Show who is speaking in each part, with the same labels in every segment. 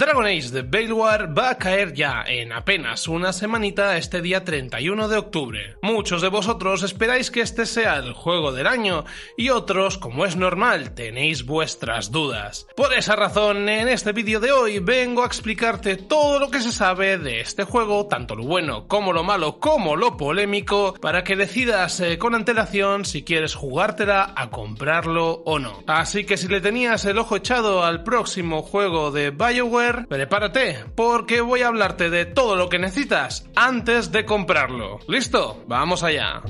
Speaker 1: Dragon Age de Bailwar va a caer ya en apenas una semanita este día 31 de octubre. Muchos de vosotros esperáis que este sea el juego del año y otros, como es normal, tenéis vuestras dudas. Por esa razón, en este vídeo de hoy vengo a explicarte todo lo que se sabe de este juego, tanto lo bueno como lo malo como lo polémico, para que decidas eh, con antelación si quieres jugártela a comprarlo o no. Así que si le tenías el ojo echado al próximo juego de Bioware, prepárate, porque voy a hablarte de todo lo que necesitas antes de comprarlo. ¿Listo? Vamos allá.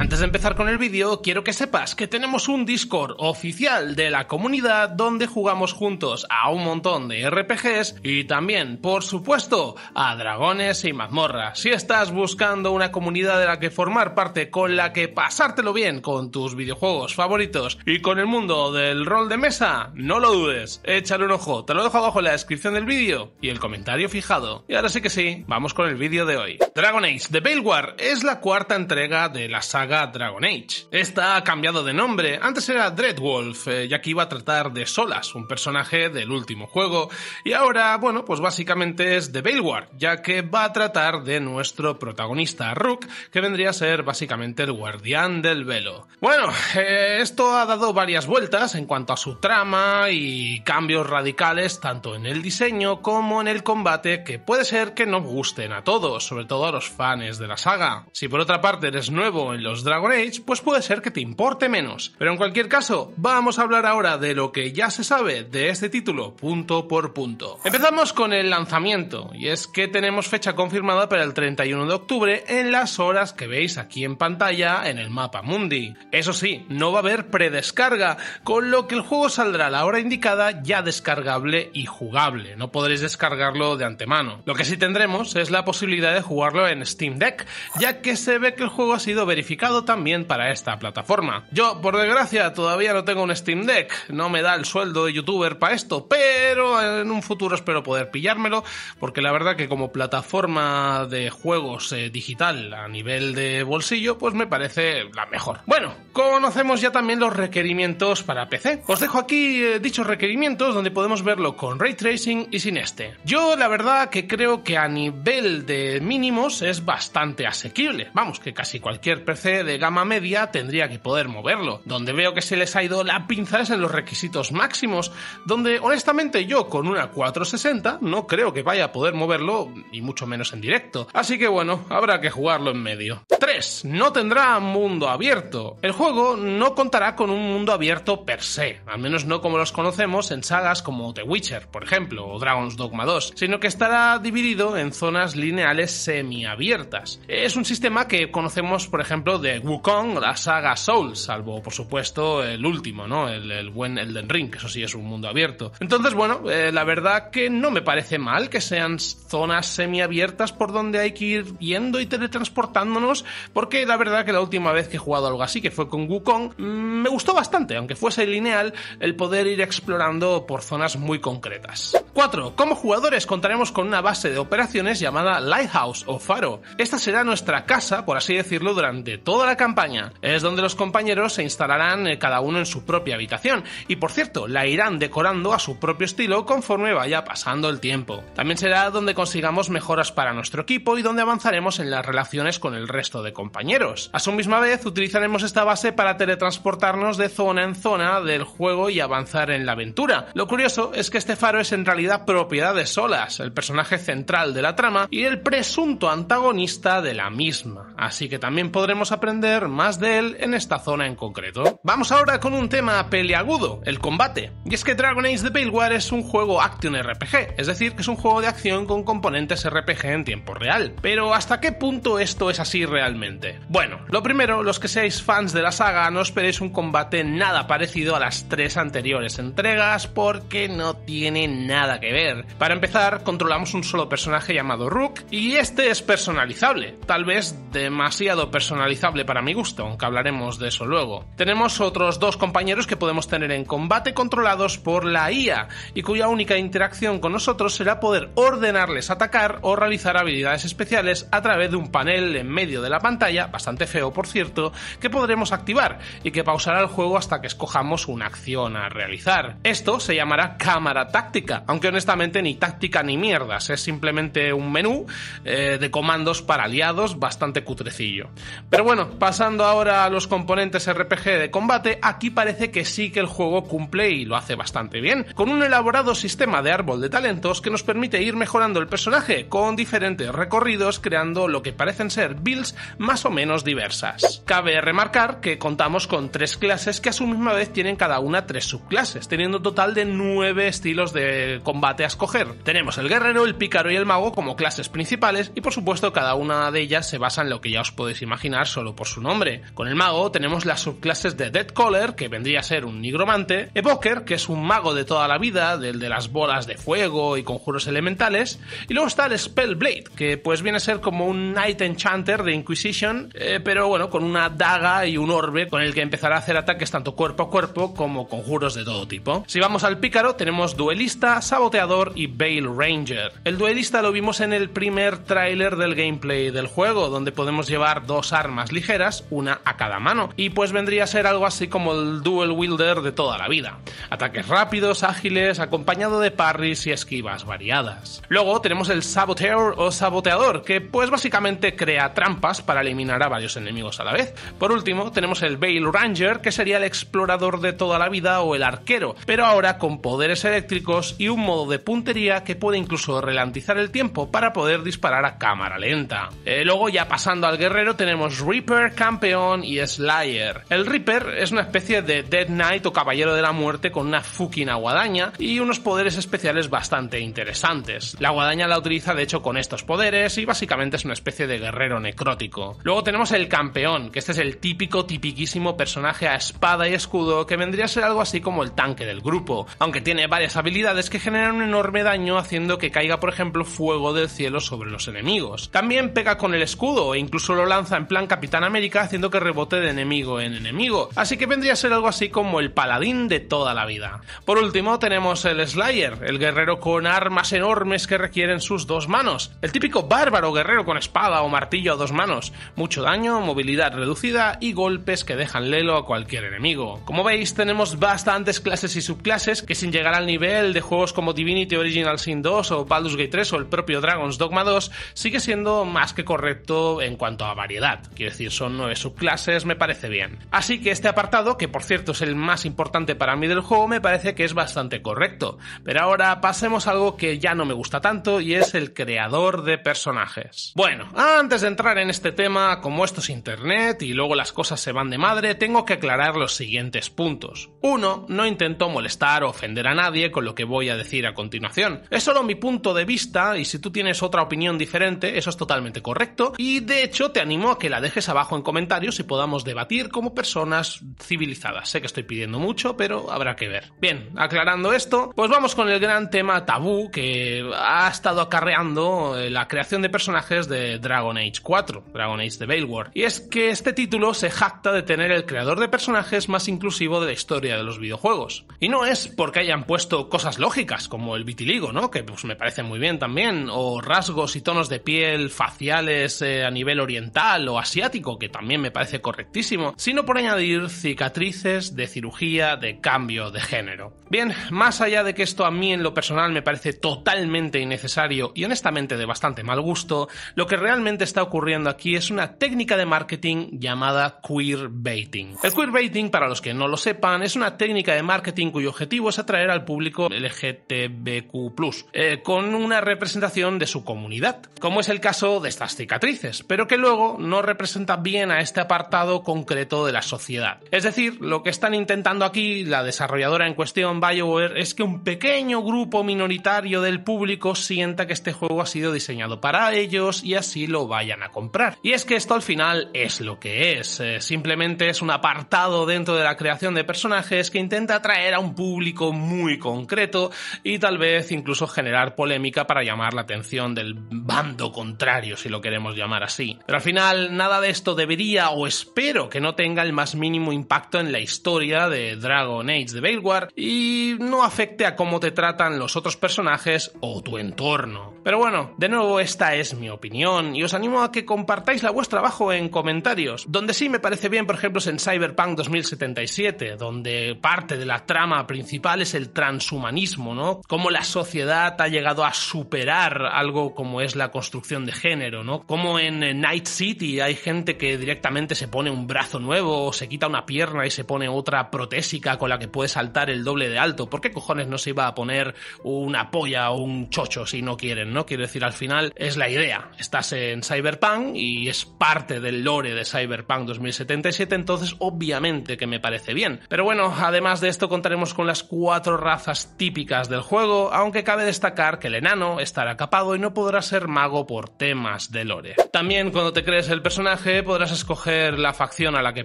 Speaker 1: antes de empezar con el vídeo, quiero que sepas que tenemos un Discord oficial de la comunidad donde jugamos juntos a un montón de RPGs y también, por supuesto, a dragones y mazmorras. Si estás buscando una comunidad de la que formar parte, con la que pasártelo bien con tus videojuegos favoritos y con el mundo del rol de mesa, no lo dudes, échale un ojo, te lo dejo abajo en la descripción del vídeo y el comentario fijado. Y ahora sí que sí, vamos con el vídeo de hoy. Dragon Age The Veil War es la cuarta entrega de la saga Dragon Age. Esta ha cambiado de nombre, antes era Dreadwolf, eh, ya que iba a tratar de Solas, un personaje del último juego, y ahora, bueno, pues básicamente es The Veil ya que va a tratar de nuestro protagonista Rook, que vendría a ser básicamente el guardián del velo. Bueno, eh, esto ha dado varias vueltas en cuanto a su trama y cambios radicales tanto en el diseño como en el combate que puede ser que no gusten a todos, sobre todo a los fans de la saga. Si por otra parte eres nuevo en los Dragon Age, pues puede ser que te importe menos. Pero en cualquier caso, vamos a hablar ahora de lo que ya se sabe de este título, punto por punto. Empezamos con el lanzamiento, y es que tenemos fecha confirmada para el 31 de octubre en las horas que veis aquí en pantalla en el mapa mundi. Eso sí, no va a haber predescarga, con lo que el juego saldrá a la hora indicada ya descargable y jugable, no podréis descargarlo de antemano. Lo que sí tendremos es la posibilidad de jugarlo en Steam Deck, ya que se ve que el juego ha sido verificado también para esta plataforma. Yo, por desgracia, todavía no tengo un Steam Deck, no me da el sueldo de youtuber para esto, pero en un futuro espero poder pillármelo, porque la verdad que como plataforma de juegos eh, digital a nivel de bolsillo, pues me parece la mejor. Bueno, conocemos ya también los requerimientos para PC. Os dejo aquí eh, dichos requerimientos donde podemos verlo con ray tracing y sin este. Yo la verdad que creo que a nivel de mínimos es bastante asequible. Vamos, que casi cualquier PC de gama media tendría que poder moverlo. Donde veo que se les ha ido la pinza es en los requisitos máximos, donde honestamente yo con una 460 no creo que vaya a poder moverlo y mucho menos en directo. Así que bueno, habrá que jugarlo en medio. 3. No tendrá mundo abierto. El juego no contará con un mundo abierto per se, al menos no como los conocemos en sagas como The Witcher, por ejemplo, o Dragon's Dogma 2, sino que estará dividido en zonas lineales semiabiertas. Es un sistema que conocemos, por ejemplo, ejemplo, de Wukong, la saga Souls, salvo, por supuesto, el último, ¿no? El, buen Elden Ring, que eso sí es un mundo abierto. Entonces, bueno, eh, la verdad que no me parece mal que sean zonas semiabiertas por donde hay que ir yendo y teletransportándonos, porque la verdad que la última vez que he jugado algo así, que fue con Wukong, mm, me gustó bastante, aunque fuese lineal, el poder ir explorando por zonas muy concretas. 4. Como jugadores contaremos con una base de operaciones llamada Lighthouse o Faro. Esta será nuestra casa, por así decirlo, durante de toda la campaña. Es donde los compañeros se instalarán eh, cada uno en su propia habitación y por cierto, la irán decorando a su propio estilo conforme vaya pasando el tiempo. También será donde consigamos mejoras para nuestro equipo y donde avanzaremos en las relaciones con el resto de compañeros. A su misma vez, utilizaremos esta base para teletransportarnos de zona en zona del juego y avanzar en la aventura. Lo curioso es que este faro es en realidad propiedad de Solas, el personaje central de la trama y el presunto antagonista de la misma. Así que también podremos podremos aprender más de él en esta zona en concreto. Vamos ahora con un tema peleagudo, el combate. Y es que Dragon Age The War es un juego Action RPG, es decir, que es un juego de acción con componentes RPG en tiempo real. Pero ¿hasta qué punto esto es así realmente? Bueno, lo primero, los que seáis fans de la saga, no esperéis un combate nada parecido a las tres anteriores entregas porque no tiene nada que ver. Para empezar, controlamos un solo personaje llamado Rook y este es personalizable, tal vez demasiado personalizable personalizable para mi gusto, aunque hablaremos de eso luego. Tenemos otros dos compañeros que podemos tener en combate controlados por la IA y cuya única interacción con nosotros será poder ordenarles atacar o realizar habilidades especiales a través de un panel en medio de la pantalla, bastante feo por cierto, que podremos activar y que pausará el juego hasta que escojamos una acción a realizar. Esto se llamará cámara táctica, aunque honestamente ni táctica ni mierdas, es simplemente un menú eh, de comandos para aliados bastante cutrecillo. Pero bueno, pasando ahora a los componentes RPG de combate, aquí parece que sí que el juego cumple y lo hace bastante bien, con un elaborado sistema de árbol de talentos que nos permite ir mejorando el personaje con diferentes recorridos creando lo que parecen ser builds más o menos diversas. Cabe remarcar que contamos con tres clases que a su misma vez tienen cada una tres subclases, teniendo un total de nueve estilos de combate a escoger. Tenemos el guerrero, el pícaro y el mago como clases principales y por supuesto cada una de ellas se basa en lo que ya os podéis imaginar solo por su nombre. Con el mago tenemos las subclases de Dead Caller, que vendría a ser un nigromante, Evoker, que es un mago de toda la vida, del de las bolas de fuego y conjuros elementales, y luego está el Spellblade, que pues viene a ser como un Knight Enchanter de Inquisition, eh, pero bueno, con una daga y un orbe con el que empezará a hacer ataques tanto cuerpo a cuerpo como conjuros de todo tipo. Si vamos al pícaro, tenemos duelista, saboteador y Bale Ranger. El duelista lo vimos en el primer tráiler del gameplay del juego, donde podemos llevar dos armas más ligeras, una a cada mano, y pues vendría a ser algo así como el Duel Wielder de toda la vida. Ataques rápidos, ágiles, acompañado de parries y esquivas variadas. Luego tenemos el Saboteur o Saboteador, que pues básicamente crea trampas para eliminar a varios enemigos a la vez. Por último, tenemos el Veil Ranger, que sería el explorador de toda la vida o el arquero, pero ahora con poderes eléctricos y un modo de puntería que puede incluso ralentizar el tiempo para poder disparar a cámara lenta. Eh, luego, ya pasando al guerrero, tenemos Reaper, Campeón y Slayer. El Reaper es una especie de Dead Knight o Caballero de la Muerte con una fucking guadaña y unos poderes especiales bastante interesantes. La guadaña la utiliza de hecho con estos poderes y básicamente es una especie de guerrero necrótico. Luego tenemos el campeón, que este es el típico, tipiquísimo personaje a espada y escudo que vendría a ser algo así como el tanque del grupo, aunque tiene varias habilidades que generan un enorme daño haciendo que caiga por ejemplo fuego del cielo sobre los enemigos. También pega con el escudo e incluso lo lanza en plan Capitán América haciendo que rebote de enemigo en enemigo, así que vendría a ser algo así como el paladín de toda la vida. Por último tenemos el Slayer, el guerrero con armas enormes que requieren sus dos manos, el típico bárbaro guerrero con espada o martillo a dos manos, mucho daño, movilidad reducida y golpes que dejan lelo a cualquier enemigo. Como veis tenemos bastantes clases y subclases que sin llegar al nivel de juegos como Divinity Original Sin 2 o Baldur's Gate 3 o el propio Dragon's Dogma 2 sigue siendo más que correcto en cuanto a variedad. Quiero decir, son nueve subclases, me parece bien. Así que este apartado, que por cierto es el más importante para mí del juego, me parece que es bastante correcto. Pero ahora pasemos a algo que ya no me gusta tanto y es el creador de personajes. Bueno, antes de entrar en este tema, como esto es internet y luego las cosas se van de madre, tengo que aclarar los siguientes puntos. Uno, No intento molestar o ofender a nadie con lo que voy a decir a continuación. Es solo mi punto de vista y si tú tienes otra opinión diferente, eso es totalmente correcto y de hecho te animo a que la dejes abajo en comentarios y podamos debatir como personas civilizadas. Sé que estoy pidiendo mucho, pero habrá que ver. Bien, aclarando esto, pues vamos con el gran tema tabú que ha estado acarreando eh, la creación de personajes de Dragon Age 4, Dragon Age de Veilward Y es que este título se jacta de tener el creador de personajes más inclusivo de la historia de los videojuegos. Y no es porque hayan puesto cosas lógicas, como el vitiligo, ¿no? Que pues me parece muy bien también, o rasgos y tonos de piel faciales eh, a nivel oriental o así asiático, que también me parece correctísimo, sino por añadir cicatrices de cirugía de cambio de género. Bien, más allá de que esto a mí en lo personal me parece totalmente innecesario y honestamente de bastante mal gusto, lo que realmente está ocurriendo aquí es una técnica de marketing llamada queerbaiting. El queerbaiting, para los que no lo sepan, es una técnica de marketing cuyo objetivo es atraer al público LGTBQ, eh, con una representación de su comunidad, como es el caso de estas cicatrices, pero que luego no representan representa bien a este apartado concreto de la sociedad. Es decir, lo que están intentando aquí la desarrolladora en cuestión, BioWare, es que un pequeño grupo minoritario del público sienta que este juego ha sido diseñado para ellos y así lo vayan a comprar. Y es que esto al final es lo que es, eh, simplemente es un apartado dentro de la creación de personajes que intenta atraer a un público muy concreto y tal vez incluso generar polémica para llamar la atención del bando contrario, si lo queremos llamar así. Pero al final nada de esto debería o espero que no tenga el más mínimo impacto en la historia de Dragon Age de Veilguard y no afecte a cómo te tratan los otros personajes o tu entorno. Pero bueno, de nuevo esta es mi opinión y os animo a que compartáis la vuestra abajo en comentarios. Donde sí me parece bien, por ejemplo, es en Cyberpunk 2077, donde parte de la trama principal es el transhumanismo, ¿no? Cómo la sociedad ha llegado a superar algo como es la construcción de género, ¿no? Como en eh, Night City hay gente que directamente se pone un brazo nuevo o se quita una pierna y se pone otra protésica con la que puede saltar el doble de alto. ¿Por qué cojones no se iba a poner una polla o un chocho si no quieren, no? Quiero decir, al final es la idea. Estás en Cyberpunk y es parte del lore de Cyberpunk 2077, entonces obviamente que me parece bien. Pero bueno, además de esto contaremos con las cuatro razas típicas del juego, aunque cabe destacar que el enano estará capado y no podrá ser mago por temas de lore. También cuando te crees el personaje podrás escoger la facción a la que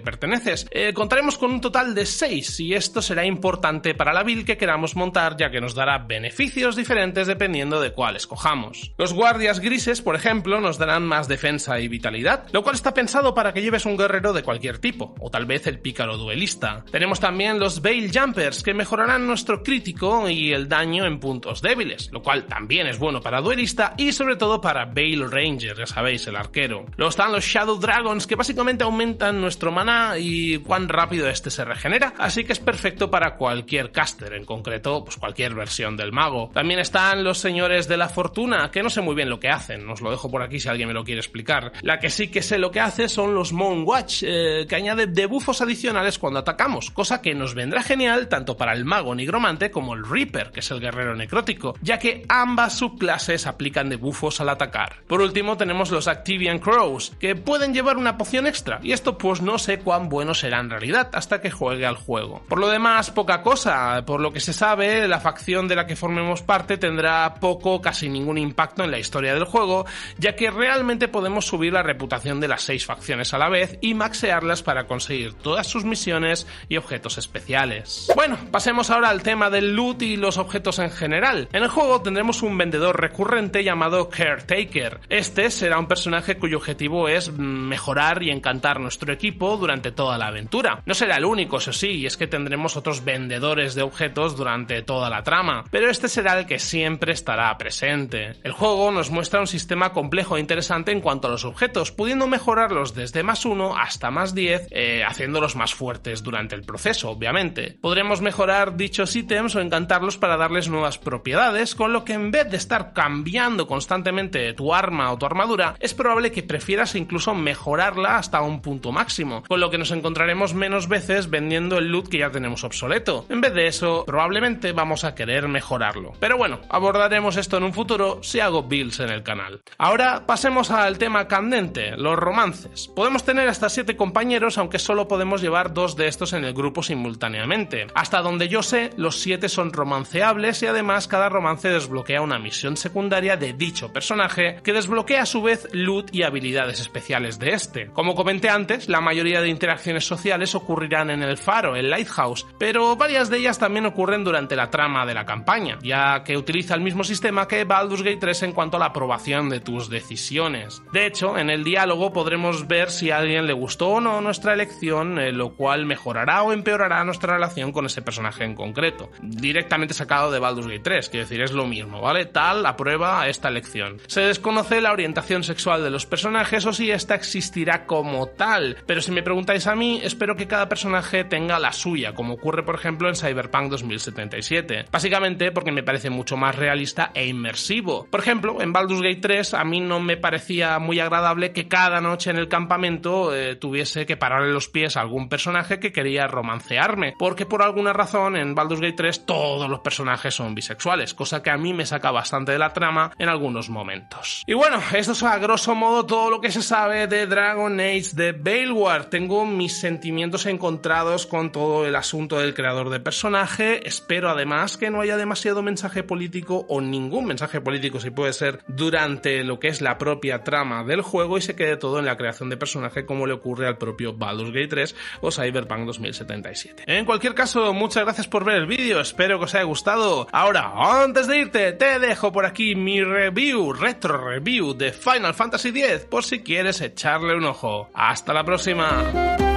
Speaker 1: perteneces. Eh, contaremos con un total de 6 y esto será importante para la build que queramos montar ya que nos dará beneficios diferentes dependiendo de cuál escojamos. Los guardias grises, por ejemplo, nos darán más defensa y vitalidad, lo cual está pensado para que lleves un guerrero de cualquier tipo, o tal vez el pícaro duelista. Tenemos también los Veil Jumpers, que mejorarán nuestro crítico y el daño en puntos débiles, lo cual también es bueno para duelista y sobre todo para Veil Ranger, ya sabéis, el arquero. Luego están los Dragons que básicamente aumentan nuestro mana y cuán rápido este se regenera, así que es perfecto para cualquier caster, en concreto pues cualquier versión del mago. También están los señores de la fortuna, que no sé muy bien lo que hacen, os lo dejo por aquí si alguien me lo quiere explicar. La que sí que sé lo que hace son los moonwatch, Watch, eh, que añade debufos adicionales cuando atacamos, cosa que nos vendrá genial tanto para el mago nigromante como el Reaper, que es el guerrero necrótico, ya que ambas subclases aplican debufos al atacar. Por último tenemos los Activian Crows, que pueden pueden llevar una poción extra, y esto pues no sé cuán bueno será en realidad hasta que juegue al juego. Por lo demás, poca cosa, por lo que se sabe, la facción de la que formemos parte tendrá poco o casi ningún impacto en la historia del juego, ya que realmente podemos subir la reputación de las seis facciones a la vez y maxearlas para conseguir todas sus misiones y objetos especiales. Bueno, pasemos ahora al tema del loot y los objetos en general. En el juego tendremos un vendedor recurrente llamado Caretaker. Este será un personaje cuyo objetivo es mejorar y encantar nuestro equipo durante toda la aventura. No será el único, eso sí, y es que tendremos otros vendedores de objetos durante toda la trama, pero este será el que siempre estará presente. El juego nos muestra un sistema complejo e interesante en cuanto a los objetos, pudiendo mejorarlos desde más 1 hasta más 10, eh, haciéndolos más fuertes durante el proceso, obviamente. Podremos mejorar dichos ítems o encantarlos para darles nuevas propiedades, con lo que en vez de estar cambiando constantemente tu arma o tu armadura, es probable que prefieras incluso mejorarla hasta un punto máximo, con lo que nos encontraremos menos veces vendiendo el loot que ya tenemos obsoleto. En vez de eso, probablemente vamos a querer mejorarlo. Pero bueno, abordaremos esto en un futuro si hago builds en el canal. Ahora pasemos al tema candente, los romances. Podemos tener hasta 7 compañeros, aunque solo podemos llevar dos de estos en el grupo simultáneamente. Hasta donde yo sé, los 7 son romanceables y además cada romance desbloquea una misión secundaria de dicho personaje que desbloquea a su vez loot y habilidades especiales de este. Como comenté antes, la mayoría de interacciones sociales ocurrirán en el faro, el lighthouse, pero varias de ellas también ocurren durante la trama de la campaña, ya que utiliza el mismo sistema que Baldur's Gate 3 en cuanto a la aprobación de tus decisiones. De hecho, en el diálogo podremos ver si a alguien le gustó o no nuestra elección, eh, lo cual mejorará o empeorará nuestra relación con ese personaje en concreto. Directamente sacado de Baldur's Gate 3, quiero decir, es lo mismo, ¿vale? Tal aprueba esta elección. Se desconoce la orientación sexual de los personajes o si esta existirá como tal, pero si me preguntáis a mí, espero que cada personaje tenga la suya, como ocurre por ejemplo en Cyberpunk 2077. Básicamente porque me parece mucho más realista e inmersivo. Por ejemplo, en Baldur's Gate 3 a mí no me parecía muy agradable que cada noche en el campamento eh, tuviese que pararle los pies a algún personaje que quería romancearme, porque por alguna razón en Baldur's Gate 3 todos los personajes son bisexuales, cosa que a mí me saca bastante de la trama en algunos momentos. Y bueno, esto es a grosso modo todo lo que se sabe de Dragon Age de Baleward. Tengo mis sentimientos encontrados con todo el asunto del creador de personaje. Espero además que no haya demasiado mensaje político o ningún mensaje político, si puede ser, durante lo que es la propia trama del juego y se quede todo en la creación de personaje como le ocurre al propio Baldur's Gate 3 o Cyberpunk 2077. En cualquier caso, muchas gracias por ver el vídeo, espero que os haya gustado. Ahora, antes de irte, te dejo por aquí mi review, retro review de Final Fantasy X por si quieres echarle un ojo. Hasta la próxima.